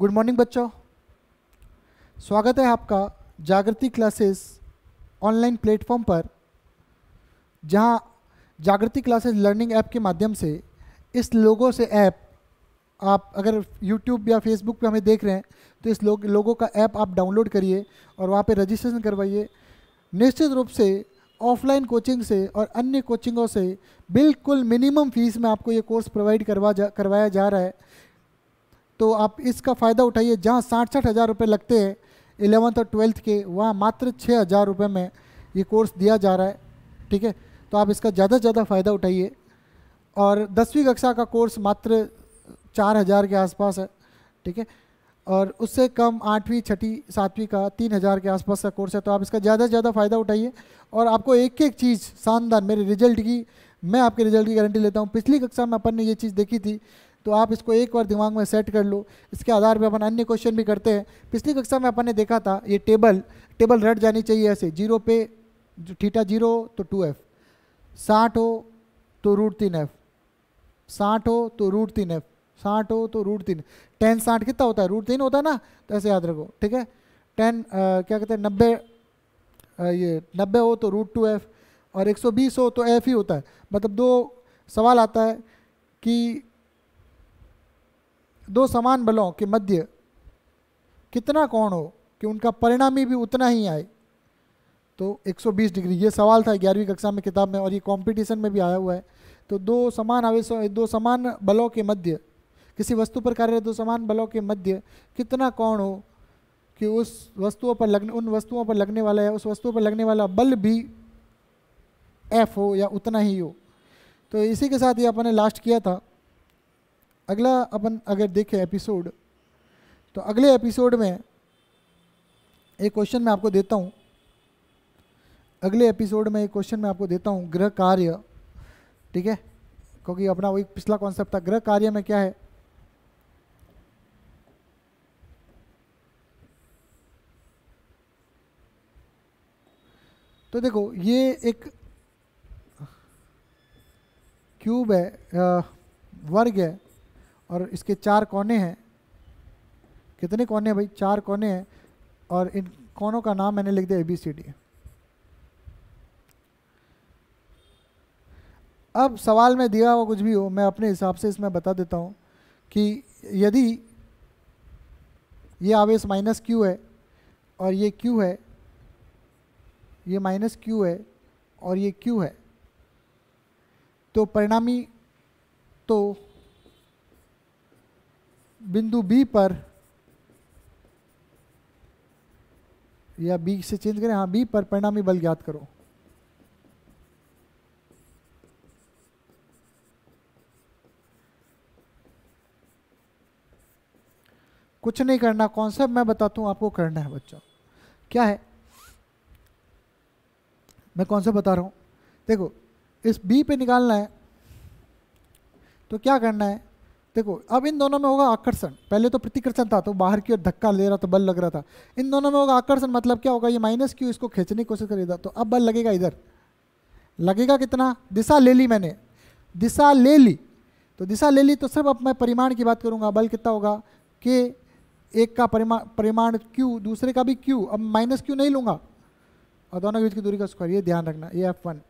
good morning बच्चों स्वागत है आपका जागृति क्लासेस ऑनलाइन प्लेटफॉर्म पर जहां जागृति क्लासेस लर्निंग ऐप के माध्यम से इस लोगों से ऐप आप अगर यूट्यूब या फेसबुक पे हमें देख रहे हैं तो इस लोग लोगों का ऐप आप डाउनलोड करिए और वहाँ पे रजिस्ट्रेशन करवाइए निश्चित रूप से ऑफलाइन कोचिंग से और अन्य कोचिंगों से बिल्कुल मिनिमम फीस में आपको ये कोर्स प्रोवाइड करवा जा करवाया जा रहा है तो आप इसका फ़ायदा उठाइए जहाँ साठ हज़ार रुपये लगते हैं इलेवंथ और ट्वेल्थ के वहाँ मात्र छः हज़ार रुपये में ये कोर्स दिया जा रहा है ठीक है तो आप इसका ज़्यादा से ज़्यादा फ़ायदा उठाइए और दसवीं कक्षा का कोर्स मात्र चार हज़ार के आसपास है ठीक है और उससे कम आठवीं छठी सातवीं का तीन हज़ार के आसपास का कोर्स है तो आप इसका ज़्यादा से ज़्यादा फ़ायदा उठाइए और आपको एक एक चीज़ शानदार मेरे रिजल्ट की मैं आपके रिजल्ट की गारंटी लेता हूँ पिछली कक्षा में अपन ने ये चीज़ देखी थी तो आप इसको एक बार दिमाग में सेट कर लो इसके आधार पर अपन अन्य क्वेश्चन भी करते हैं पिछली कक्षा में अपन ने देखा था ये टेबल टेबल रट जानी चाहिए ऐसे जीरो पे ठीठा जीरो तो टू एफ साठ हो तो रूट तीन एफ साठ हो तो रूट तीन एफ साठ हो तो रूट तीन टेन साठ कितना होता है रूट तीन होता है ना तो ऐसे याद रखो ठीक है टेन क्या कहते हैं नब्बे ये नब्बे हो तो रूट टू एफ और एक सौ बीस हो तो एफ ही होता है मतलब दो सवाल आता है कि दो समान बलों के मध्य कितना कौन हो कि उनका परिणामी भी उतना ही आए तो 120 डिग्री ये सवाल था ग्यारहवीं कक्षा में किताब में और ये कंपटीशन में भी आया हुआ है तो दो समान आवेश दो समान बलों के मध्य किसी वस्तु पर कार्य दो समान बलों के मध्य कितना कौन हो कि उस वस्तुओं पर लगने उन वस्तुओं पर लगने वाला है उस वस्तुओं पर लगने वाला बल भी एफ हो या उतना ही हो तो इसी के साथ ये अपने लास्ट किया था अगला अपन अगर देखें एपिसोड तो अगले एपिसोड में एक क्वेश्चन मैं आपको देता हूँ अगले एपिसोड में एक क्वेश्चन मैं आपको देता हूँ ग्रह कार्य ठीक है क्योंकि अपना वही पिछला कॉन्सेप्ट था ग्रह कार्य में क्या है तो देखो ये एक क्यूब है वर्ग है और इसके चार कोने हैं कितने कोने हैं भाई चार कोने हैं और इन कोनों का नाम मैंने लिख दिया ए बी सी डी अब सवाल में दिया हुआ कुछ भी हो मैं अपने हिसाब से इसमें बता देता हूँ कि यदि ये आवेश माइनस क्यू है और ये क्यू है ये माइनस क्यू है और ये क्यू है तो परिणामी तो बिंदु बी पर या बी से चेंज करें हाँ बी पर परिणामी बल ज्ञात करो कुछ नहीं करना कॉन्सेप्ट मैं बताता हूँ आपको करना है बच्चों क्या है मैं कॉन्सेप्ट बता रहा हूँ देखो इस बी पे निकालना है तो क्या करना है देखो अब इन दोनों में होगा आकर्षण पहले तो प्रतिकर्षण था तो बाहर की ओर धक्का ले रहा तो बल लग रहा था इन दोनों में होगा आकर्षण मतलब क्या होगा ये माइनस क्यू इसको खींचने की कोशिश करेगा तो अब बल लगेगा इधर लगेगा कितना दिशा ले ली मैंने दिशा ले ली तो दिशा ले ली तो सिर्फ अब मैं परिमाण की बात करूँगा बल कितना होगा के एक का परिमा परिमाण क्यू दूसरे का भी क्यू अब माइनस क्यू नहीं लूँगा और दोनों के बीच की दूरी का स्क्वायर ये ध्यान रखना ये एफ वन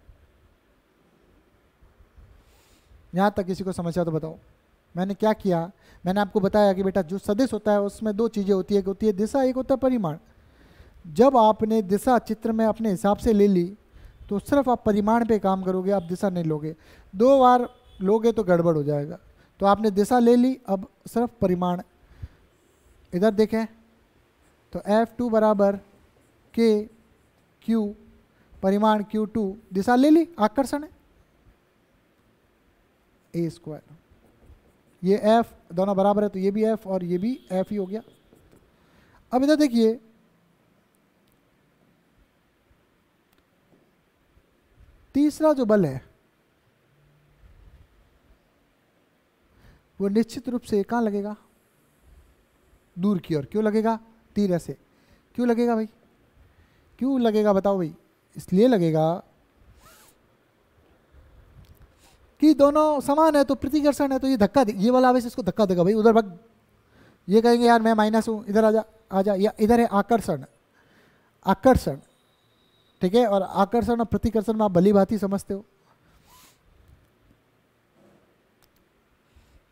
यहाँ तक किसी को समस्या तो बताओ मैंने क्या किया मैंने आपको बताया कि बेटा जो सदिश होता है उसमें दो चीज़ें होती है एक होती है दिशा एक होता है परिमाण जब आपने दिशा चित्र में अपने हिसाब से ले ली तो सिर्फ आप परिमाण पे काम करोगे आप दिशा नहीं लोगे दो बार लोगे तो गड़बड़ हो जाएगा तो आपने दिशा ले ली अब सिर्फ परिमाण इधर देखें तो एफ़ टू बराबर के क्यू परिमाण क्यू टू दिशा ले ली आकर्षण है ए स्क्वायर ये एफ़ दोनों बराबर है तो ये भी एफ़ और ये भी एफ़ ही हो गया अब इधर देखिए तीसरा जो बल है वो निश्चित रूप से कहाँ लगेगा दूर की ओर क्यों लगेगा तीर ऐसे क्यों लगेगा भाई क्यों लगेगा बताओ भाई इसलिए लगेगा कि दोनों समान है तो प्रतिकर्षण है तो ये धक्का दे ये वाला आवेश इसको धक्का देगा भाई उधर भग ये कहेंगे यार मैं माइनस हूँ इधर आ जा आ जा या इधर है आकर्षण आकर्षण ठीक है और आकर्षण और प्रतिकर्षण में आप भली भांति समझते हो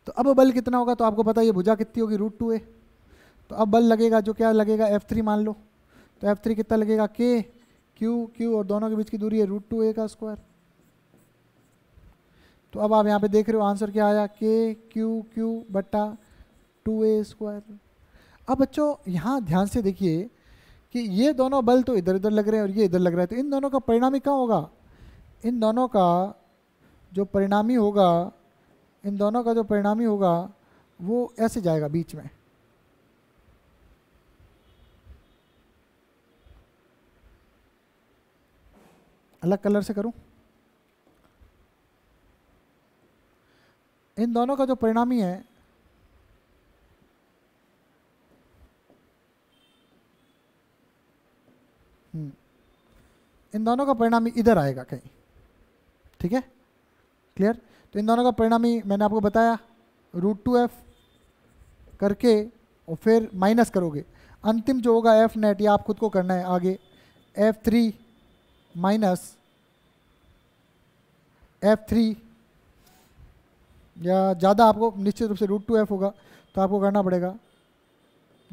तो अब बल कितना होगा तो आपको पता है भुजा कितनी होगी रूट टू ए तो अब बल लगेगा जो क्या लगेगा एफ थ्री मान लो तो एफ थ्री कितना लगेगा के क्यू क्यू और दोनों के बीच की दूरी है रूट टू ए का स्क्वायर तो अब आप यहाँ पे देख रहे हो आंसर क्या आया के क्यू क्यू बट्टा टू ए स्क्वायर अब बच्चों यहाँ ध्यान से देखिए कि ये दोनों बल तो इधर उधर लग रहे हैं और ये इधर लग रहा है तो इन दोनों का परिणामी क्या होगा इन दोनों का जो परिणामी होगा इन दोनों का जो परिणामी होगा वो ऐसे जाएगा बीच में अलग कलर से करूं इन दोनों का जो परिणामी है हम्म, इन दोनों का परिणामी इधर आएगा कहीं ठीक है क्लियर तो इन दोनों का परिणामी मैंने आपको बताया रूट टू एफ करके और फिर माइनस करोगे अंतिम जो होगा एफ नेट या आप खुद को करना है आगे F three minus F three या ज़्यादा आपको निश्चित रूप से रूट टू एफ होगा तो आपको करना पड़ेगा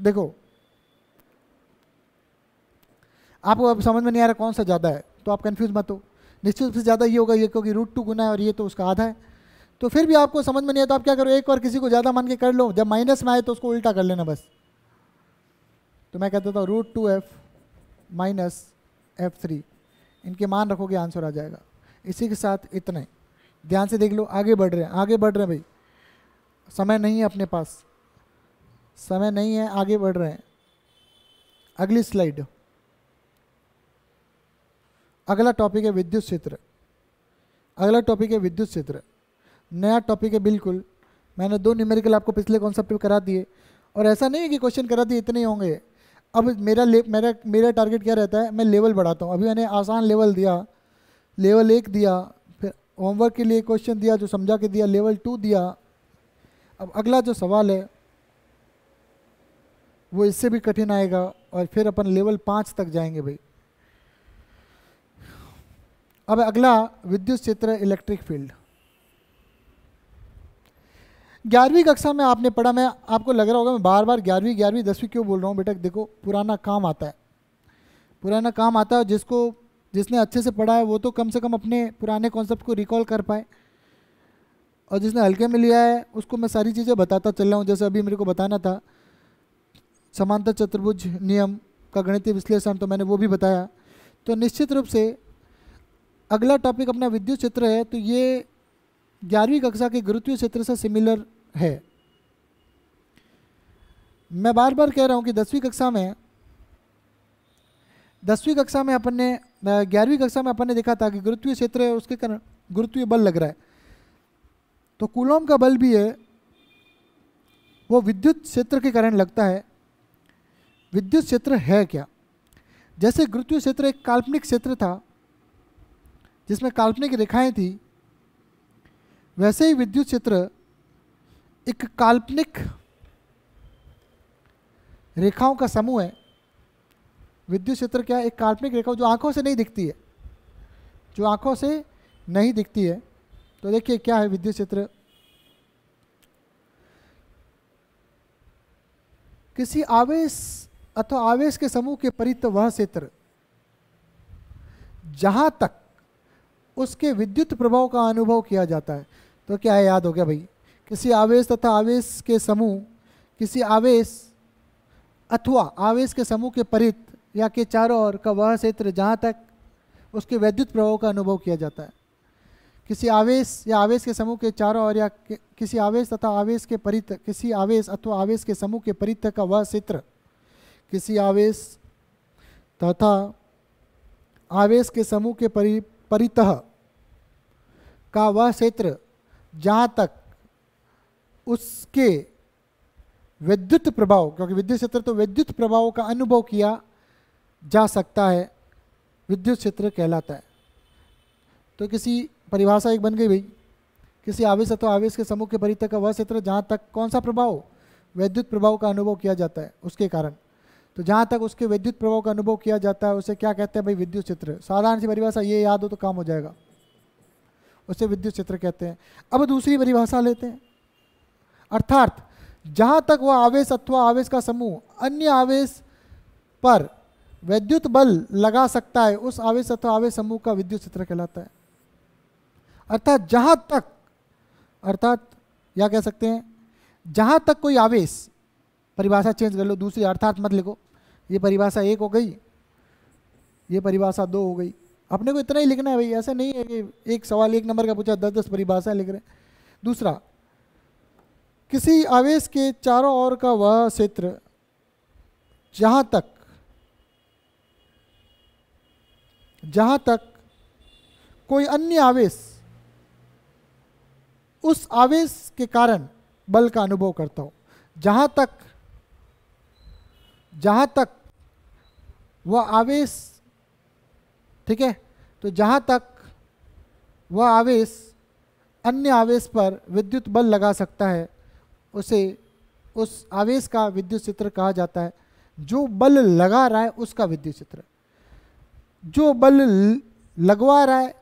देखो आपको अब समझ में नहीं आ रहा कौन सा ज़्यादा है तो आप कन्फ्यूज मत हो निश्चित रूप से ज़्यादा ये होगा ये क्योंकि रूट टू गुना है और ये तो उसका आधा है तो फिर भी आपको समझ में नहीं आता तो आप क्या करो एक और किसी को ज़्यादा मान के कर लो जब माइनस में आए तो उसको उल्टा कर लेना बस तो मैं कहता था root two F minus F three इनके मान रखोगे आंसर आ जाएगा इसी के साथ इतने ध्यान से देख लो आगे बढ़ रहे हैं आगे बढ़ रहे हैं भाई समय नहीं है अपने पास समय नहीं है आगे बढ़ रहे हैं अगली स्लाइड अगला टॉपिक है विद्युत क्षेत्र अगला टॉपिक है विद्युत क्षेत्र नया टॉपिक है बिल्कुल मैंने दो न्यूमेरिकल आपको पिछले कॉन्सेप्ट में करा दिए और ऐसा नहीं है कि क्वेश्चन करा दिए इतने होंगे अब मेरा ले मेरा मेरा टारगेट क्या रहता है मैं लेवल बढ़ाता हूँ अभी मैंने आसान लेवल दिया लेवल एक दिया होमवर्क के लिए क्वेश्चन दिया जो समझा के दिया लेवल टू दिया अब अगला जो सवाल है वो इससे भी कठिन आएगा और फिर अपन लेवल पाँच तक जाएंगे भाई अब अगला विद्युत क्षेत्र इलेक्ट्रिक फील्ड ग्यारहवीं कक्षा में आपने पढ़ा मैं आपको लग रहा होगा मैं बार बार ग्यारहवीं ग्यारहवीं दसवीं क्यों बोल रहा हूँ बेटा देखो पुराना काम आता है पुराना काम आता है जिसको जिसने अच्छे से पढ़ा है वो तो कम से कम अपने पुराने कॉन्सेप्ट को रिकॉल कर पाए और जिसने हल्के में लिया है उसको मैं सारी चीज़ें बताता चल रहा हूँ जैसे अभी मेरे को बताना था समांतर चतुर्भुज नियम का गणितीय विश्लेषण तो मैंने वो भी बताया तो निश्चित रूप से अगला टॉपिक अपना विद्युत क्षेत्र है तो ये ग्यारहवीं कक्षा के गुरुत्वीय क्षेत्र से सिमिलर है मैं बार बार कह रहा हूँ कि दसवीं कक्षा में दसवीं कक्षा में अपन ने ग्यारहवीं कक्षा में अपन ने देखा था कि गुरुत्वीय क्षेत्र है उसके कारण गुरुत्वीय बल लग रहा है तो कुलोम का बल भी है वो विद्युत क्षेत्र के कारण लगता है विद्युत क्षेत्र है क्या जैसे गुरुत्वीय क्षेत्र एक काल्पनिक क्षेत्र था जिसमें काल्पनिक रेखाएं थी वैसे ही विद्युत क्षेत्र एक काल्पनिक रेखाओं का समूह है विद्युत क्षेत्र क्या है एक काल्पनिक रेखा जो आँखों से नहीं दिखती है जो आँखों से नहीं दिखती है तो देखिए क्या है विद्युत क्षेत्र किसी आवेश अथवा आवेश के समूह के परित वह क्षेत्र जहां तक उसके विद्युत प्रभाव का अनुभव किया जाता है तो क्या है याद हो गया भाई किसी आवेश तथा आवेश के समूह किसी आवेश अथवा आवेश के समूह के परित या के चारों ओर का वह क्षेत्र जहाँ तक उसके वैद्युत प्रभाव का अनुभव किया जाता है किसी आवेश या आवेश के समूह के चारों ओर या किसी आवेश तथा आवेश के परित किसी आवेश अथवा आवेश के समूह के परित का वह क्षेत्र किसी आवेश तथा आवेश के समूह के परि परित का वह क्षेत्र जहाँ तक उसके विद्युत प्रभाव क्योंकि विद्युत क्षेत्र तो विद्युत प्रभाव का अनुभव किया जा सकता है विद्युत क्षेत्र कहलाता है तो किसी परिभाषा एक बन गई भाई किसी आवेश अथवा आवेश के समूह के परितक का वह क्षेत्र जहाँ तक कौन सा प्रभाव वैद्युत प्रभाव का अनुभव किया जाता है उसके कारण तो जहाँ तक उसके वैद्युत प्रभाव का अनुभव किया जाता है उसे क्या कहते हैं भाई विद्युत क्षेत्र साधारण सी परिभाषा ये याद हो तो काम हो जाएगा उसे विद्युत क्षेत्र कहते हैं अब दूसरी परिभाषा लेते हैं अर्थात जहाँ तक वह आवेश अथवा आवेश का समूह अन्य आवेश पर वैद्युत बल लगा सकता है उस आवेश अथवा आवेश समूह का विद्युत क्षेत्र कहलाता है अर्थात जहाँ तक अर्थात या कह सकते हैं जहाँ तक कोई आवेश परिभाषा चेंज कर लो दूसरी अर्थात मत लिखो ये परिभाषा एक हो गई ये परिभाषा दो हो गई अपने को इतना ही लिखना है भाई ऐसा नहीं है कि एक सवाल एक नंबर का पूछा दस दस परिभाषाएं लिख रहे हैं दूसरा किसी आवेश के चारों ओर का वह क्षेत्र जहाँ तक जहाँ तक कोई अन्य आवेश उस आवेश के कारण बल का अनुभव करता हो जहाँ तक जहाँ तक वह आवेश ठीक है तो जहाँ तक वह आवेश अन्य आवेश पर विद्युत बल लगा सकता है उसे उस आवेश का विद्युत चित्र कहा जाता है जो बल लगा रहा है उसका विद्युत चित्र जो बल लगवा रहा है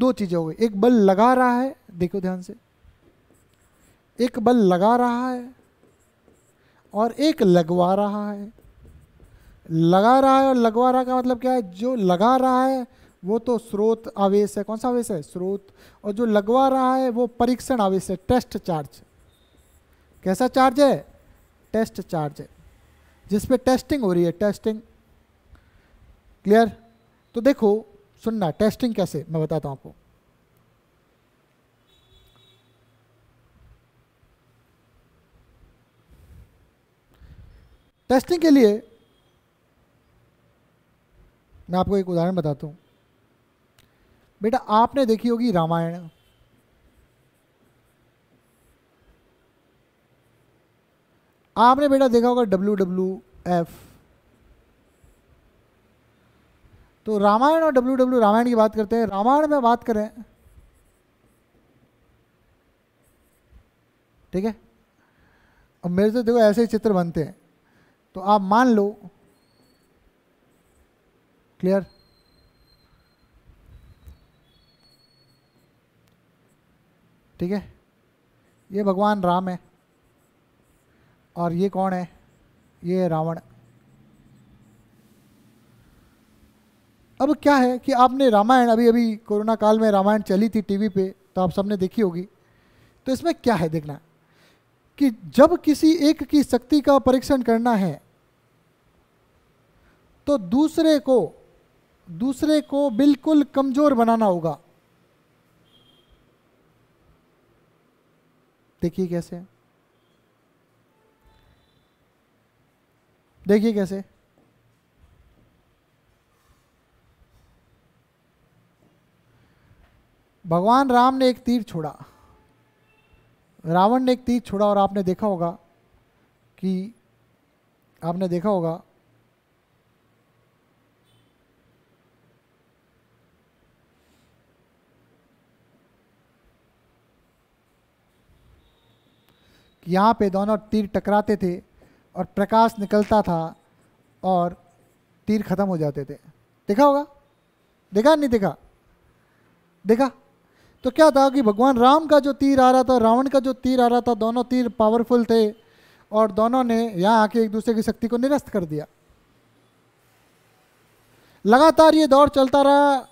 दो चीज़ें हो गई एक बल लगा रहा है देखो ध्यान से एक बल लगा रहा है और एक लगवा रहा है लगा रहा है और लगवा रहा का मतलब क्या है जो लगा रहा है वो तो स्रोत आवेश है कौन सा आवेश है स्रोत और जो लगवा रहा है वो परीक्षण आवेश है टेस्ट चार्ज कैसा चार्ज है टेस्ट चार्ज है जिसपे टेस्टिंग हो रही है टेस्टिंग क्लियर तो देखो सुनना टेस्टिंग कैसे मैं बताता हूं आपको टेस्टिंग के लिए मैं आपको एक उदाहरण बताता हूं बेटा आपने देखी होगी रामायण आपने बेटा देखा होगा डब्ल्यू डब्ल्यू एफ तो रामायण और डब्ल्यू डब्ल्यू रामायण की बात करते हैं रामायण में बात करें ठीक है अब मेरे से देखो ऐसे ही चित्र बनते हैं तो आप मान लो क्लियर ठीक है ये भगवान राम है और ये कौन है ये है रावण अब क्या है कि आपने रामायण अभी अभी कोरोना काल में रामायण चली थी टीवी पे तो आप सबने देखी होगी तो इसमें क्या है देखना कि जब किसी एक की शक्ति का परीक्षण करना है तो दूसरे को दूसरे को बिल्कुल कमजोर बनाना होगा देखिए कैसे देखिए कैसे भगवान राम ने एक तीर छोड़ा रावण ने एक तीर छोड़ा और आपने देखा होगा कि आपने देखा होगा कि यहाँ पे दोनों तीर टकराते थे और प्रकाश निकलता था और तीर खत्म हो जाते थे देखा होगा देखा नहीं देखा देखा तो क्या था कि भगवान राम का जो तीर आ रहा था रावण का जो तीर आ रहा था दोनों तीर पावरफुल थे और दोनों ने यहाँ आके एक दूसरे की शक्ति को निरस्त कर दिया लगातार ये दौर चलता रहा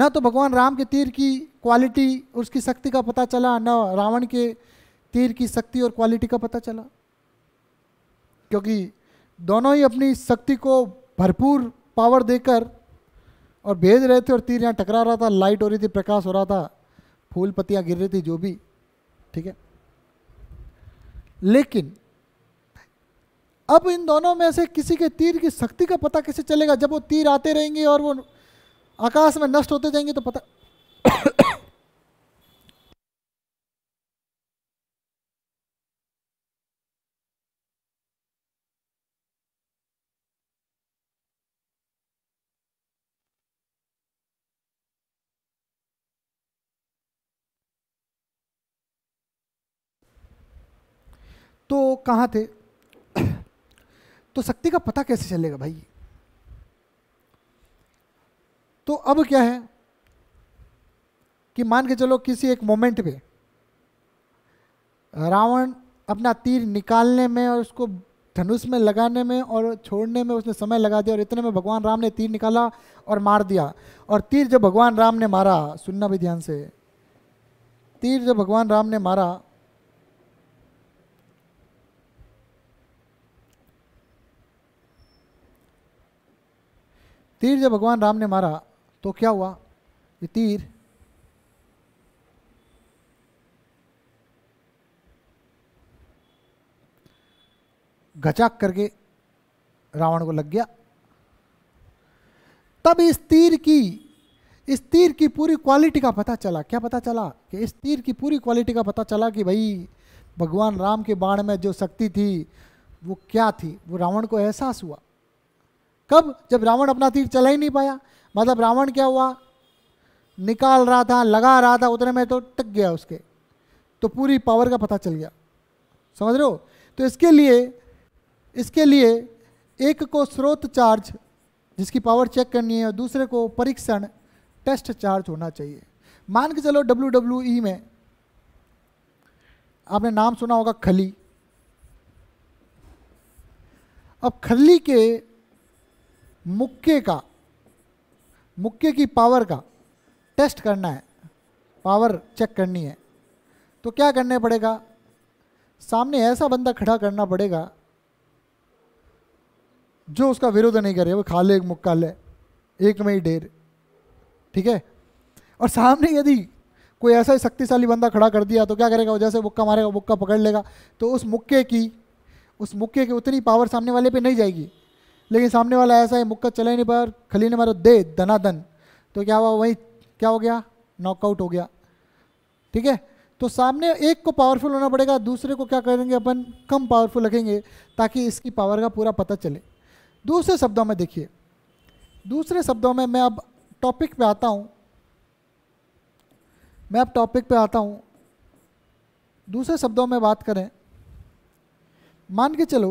न तो भगवान राम के तीर की क्वालिटी उसकी शक्ति का पता चला न रावण के तीर की शक्ति और क्वालिटी का पता चला क्योंकि दोनों ही अपनी शक्ति को भरपूर पावर देकर और भेज रहे थे और तीर यहाँ टकरा रहा था लाइट हो रही थी प्रकाश हो रहा था फूल पत्तियां गिर रही थी जो भी ठीक है लेकिन अब इन दोनों में से किसी के तीर की शक्ति का पता कैसे चलेगा जब वो तीर आते रहेंगे और वो आकाश में नष्ट होते जाएंगे तो पता तो कहाँ थे तो शक्ति का पता कैसे चलेगा भाई तो अब क्या है कि मान के चलो किसी एक मोमेंट पे रावण अपना तीर निकालने में और उसको धनुष में लगाने में और छोड़ने में उसने समय लगा दिया और इतने में भगवान राम ने तीर निकाला और मार दिया और तीर जब भगवान राम ने मारा सुनना भी ध्यान से तीर जब भगवान राम ने मारा तीर जब भगवान राम ने मारा तो क्या हुआ ये तीर घचाक करके रावण को लग गया तब इस तीर की इस तीर की पूरी क्वालिटी का पता चला क्या पता चला कि इस तीर की पूरी क्वालिटी का पता चला कि भाई भगवान राम के बाण में जो शक्ति थी वो क्या थी वो रावण को एहसास हुआ कब जब रावण अपना तीर चला ही नहीं पाया मतलब रावण क्या हुआ निकाल रहा था लगा रहा था उतने में तो टक गया उसके तो पूरी पावर का पता चल गया समझ रहे हो तो इसके लिए इसके लिए एक को स्रोत चार्ज जिसकी पावर चेक करनी है और दूसरे को परीक्षण टेस्ट चार्ज होना चाहिए मान के चलो डब्ल्यू डब्ल्यू ई में आपने नाम सुना होगा खली अब खली के मुक्के का मुक्के की पावर का टेस्ट करना है पावर चेक करनी है तो क्या करने पड़ेगा सामने ऐसा बंदा खड़ा करना पड़ेगा जो उसका विरोध नहीं करे वो खा ले एक मुक्का ले एक में ही ढेर ठीक है और सामने यदि कोई ऐसा ही शक्तिशाली बंदा खड़ा कर दिया तो क्या करेगा वो जैसे मुक्का मारेगा मुक्का पकड़ लेगा तो उस मुक्के की उस मुक्के की उतनी पावर सामने वाले पे नहीं जाएगी लेकिन सामने वाला ऐसा है मुक्का चला ही नहीं पर खली ने मारो दे धनाधन तो क्या हुआ वही क्या हो गया नॉकआउट हो गया ठीक है तो सामने एक को पावरफुल होना पड़ेगा दूसरे को क्या करेंगे अपन कम पावरफुल रखेंगे ताकि इसकी पावर का पूरा पता चले दूसरे शब्दों में देखिए दूसरे शब्दों में मैं अब टॉपिक पे आता हूँ मैं अब टॉपिक पे आता हूँ दूसरे शब्दों में बात करें मान के चलो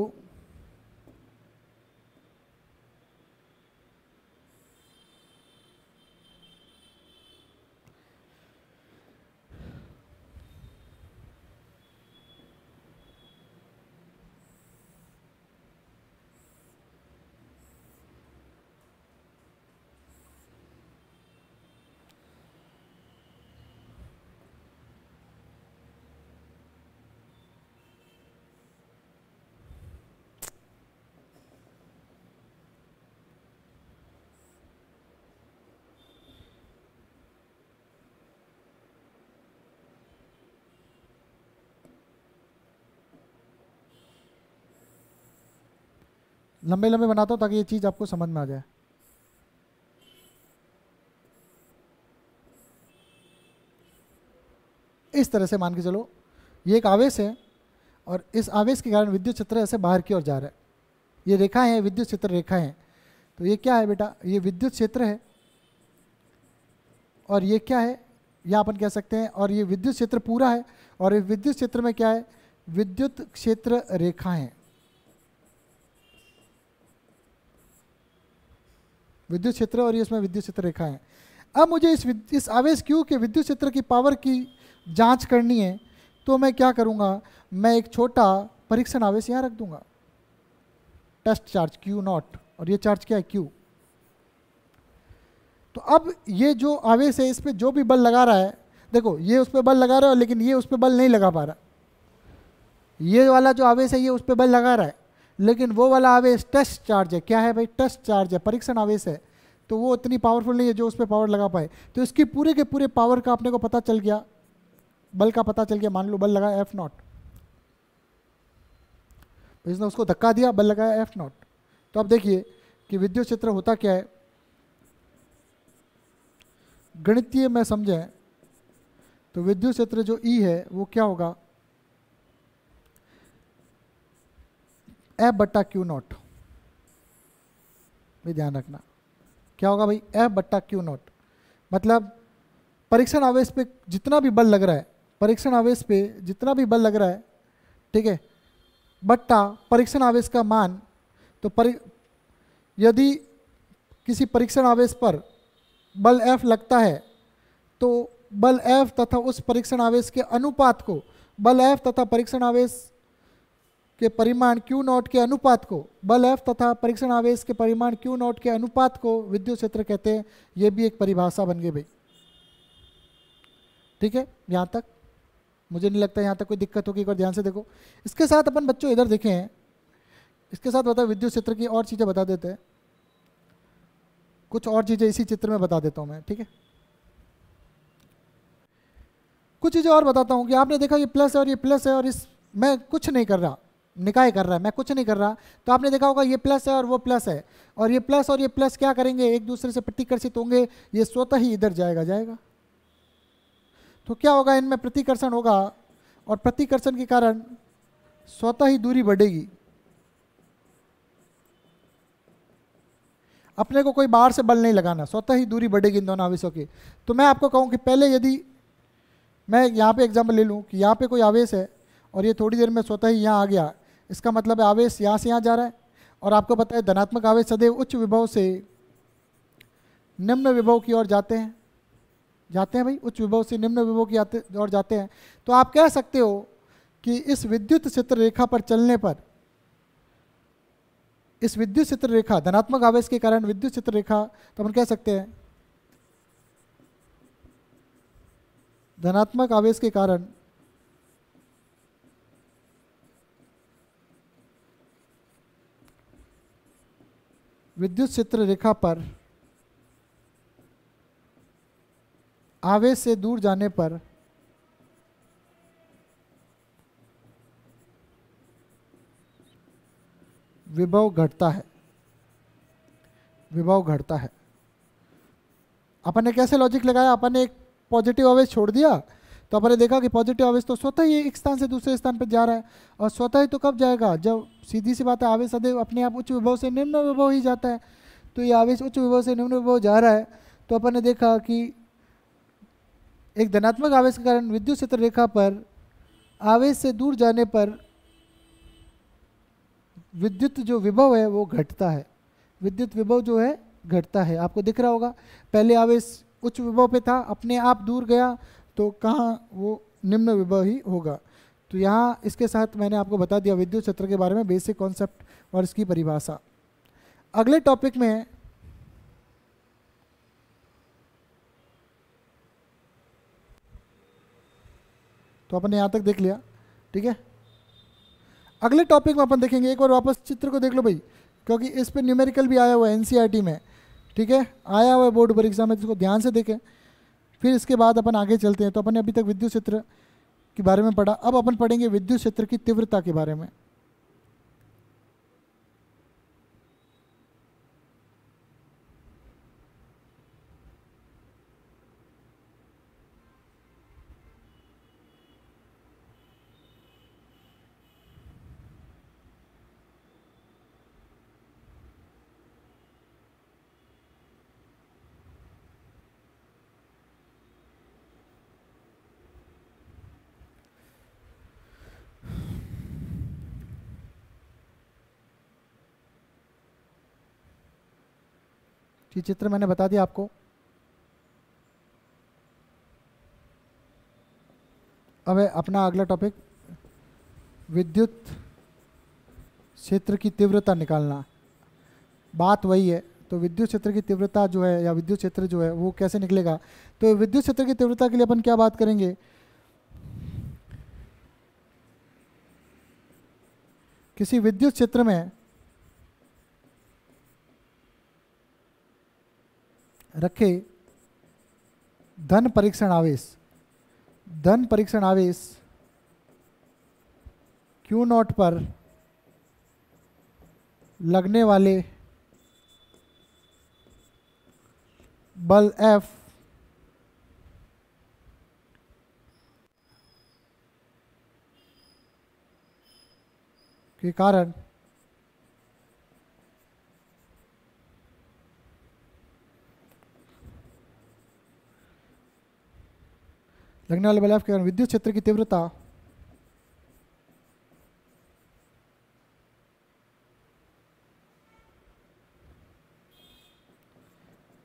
लंबे लंबे बनाता हूँ ताकि ये चीज़ आपको समझ में आ जाए इस तरह से मान के चलो ये एक आवेश है और इस आवेश के कारण विद्युत क्षेत्र ऐसे बाहर की ओर जा रहा है ये रेखा है विद्युत क्षेत्र रेखा है तो ये क्या है बेटा ये विद्युत क्षेत्र है और ये क्या है या अपन कह सकते हैं और ये विद्युत क्षेत्र पूरा है और इस विद्युत क्षेत्र में क्या है विद्युत क्षेत्र रेखाएं विद्युत क्षेत्र और ये इसमें विद्युत क्षेत्र रेखा है अब मुझे इस इस आवेश क्यू के विद्युत क्षेत्र की पावर की जांच करनी है तो मैं क्या करूँगा मैं एक छोटा परीक्षण आवेश यहाँ रख दूंगा टेस्ट चार्ज क्यू नॉट और ये चार्ज क्या है क्यू तो अब ये जो आवेश है इस पर जो भी बल लगा रहा है देखो ये उस पर बल लगा रहा है लेकिन ये उस पर बल नहीं लगा पा रहा ये वाला जो आवेश है ये उस पर बल लगा रहा है लेकिन वो वाला आवेश टेस्ट चार्ज है क्या है भाई टेस्ट चार्ज है परीक्षण आवेश है तो वो इतनी पावरफुल नहीं है जो उस पर पावर लगा पाए तो इसकी पूरे के पूरे पावर का अपने को पता चल गया बल का पता चल गया मान लो बल लगा एफ नॉट इसने उसको धक्का दिया बल लगाया एफ नॉट तो आप देखिए कि विद्युत क्षेत्र होता क्या है गणितीय में समझें तो विद्युत क्षेत्र जो ई e है वो क्या होगा एफ बट्टा क्यू नॉट भी ध्यान रखना क्या होगा भाई एफ बट्टा क्यू नॉट मतलब परीक्षण आवेश पे जितना भी बल लग रहा है परीक्षण आवेश पे जितना भी बल लग रहा है ठीक है बट्टा परीक्षण आवेश का मान तो परि यदि किसी परीक्षण आवेश पर बल एफ लगता है तो बल एफ तथा उस परीक्षण आवेश के अनुपात को बल एफ तथा परीक्षण आवेश के परिमाण क्यू नॉट के अनुपात को बल एफ तथा परीक्षण आवेश के परिमाण क्यू नॉट के अनुपात को विद्युत क्षेत्र कहते हैं ये भी एक परिभाषा बन गई भाई ठीक है यहाँ तक मुझे नहीं लगता यहाँ तक कोई दिक्कत होगी एक बार ध्यान से देखो इसके साथ अपन बच्चों इधर देखे हैं इसके साथ बता विद्युत क्षेत्र की और चीज़ें बता देते हैं कुछ और चीज़ें इसी चित्र में बता देता हूँ मैं ठीक है कुछ चीज़ें और बताता हूँ कि आपने देखा ये प्लस है और ये प्लस है और इस मैं कुछ नहीं कर रहा निकाय कर रहा है मैं कुछ नहीं कर रहा तो आपने देखा होगा ये प्लस है और वो प्लस है और ये प्लस और ये प्लस क्या करेंगे एक दूसरे से प्रतिकर्षित होंगे ये स्वतः ही इधर जाएगा जाएगा तो क्या होगा इनमें प्रतिकर्षण होगा और प्रतिकर्षण के कारण स्वतः ही दूरी बढ़ेगी अपने को कोई बाहर से बल नहीं लगाना स्वतः ही दूरी बढ़ेगी इन दोनों आवेशों की तो मैं आपको कहूँ कि पहले यदि मैं यहाँ पे एग्जाम्पल ले लूँ कि यहाँ पे कोई आवेश है और ये थोड़ी देर में स्वतः ही यहाँ आ गया इसका मतलब आवेश यहाँ से यहाँ जा रहा है और आपको पता है धनात्मक आवेश सदैव उच्च विभव से निम्न विभव की ओर जाते हैं जाते हैं भाई उच्च विभव से निम्न विभव की ओर जाते हैं तो आप कह सकते हो कि इस विद्युत चित्र रेखा पर चलने पर इस विद्युत चित्र रेखा धनात्मक आवेश के कारण विद्युत चित्र रेखा तो हम कह सकते हैं धनात्मक आवेश के कारण विद्युत चित्र रेखा पर आवेश से दूर जाने पर विभव घटता है विभव घटता है अपन ने कैसे लॉजिक लगाया अपन ने एक पॉजिटिव आवेश छोड़ दिया तो आपने देखा कि पॉजिटिव आवेश तो स्वतः ही एक स्थान से दूसरे स्थान पर जा रहा है और स्वतः ही तो कब जाएगा जब सीधी सी बात है आवेश सदैव अपने आप उच्च विभव से निम्न विभव ही जाता है तो ये आवेश उच्च विभव से निम्न विभव जा रहा है तो अपन ने देखा कि एक धनात्मक आवेश के कारण विद्युत क्षेत्र रेखा पर आवेश से दूर जाने पर विद्युत जो विभव है वो घटता है विद्युत विभव जो है घटता है आपको दिख रहा होगा पहले आवेश उच्च विभव पे था अपने आप दूर गया तो कहाँ वो निम्न विभव ही होगा तो यहाँ इसके साथ मैंने आपको बता दिया विद्युत क्षेत्र के बारे में बेसिक कॉन्सेप्ट और इसकी परिभाषा अगले टॉपिक में तो अपन ने यहाँ तक देख लिया ठीक है अगले टॉपिक में अपन देखेंगे एक बार वापस चित्र को देख लो भाई क्योंकि इस पर न्यूमेरिकल भी आया हुआ है एन e में ठीक है आया हुआ है बोर्ड परीक्षा में जिसको ध्यान से देखें फिर इसके बाद अपन आगे चलते हैं तो अपन ने अभी तक विद्युत क्षेत्र के बारे में पढ़ा अब अपन पढ़ेंगे विद्युत क्षेत्र की तीव्रता के बारे में ये चित्र मैंने बता दिया आपको अब अपना अगला टॉपिक विद्युत क्षेत्र की तीव्रता निकालना बात वही है तो विद्युत क्षेत्र की तीव्रता जो है या विद्युत क्षेत्र जो है वो कैसे निकलेगा तो विद्युत क्षेत्र की तीव्रता के लिए अपन क्या बात करेंगे किसी विद्युत क्षेत्र में रखे धन परीक्षण आवेश धन परीक्षण आवेश क्यू नॉट पर लगने वाले बल एफ के कारण लगने वाले बलाव के कारण विद्युत क्षेत्र की तीव्रता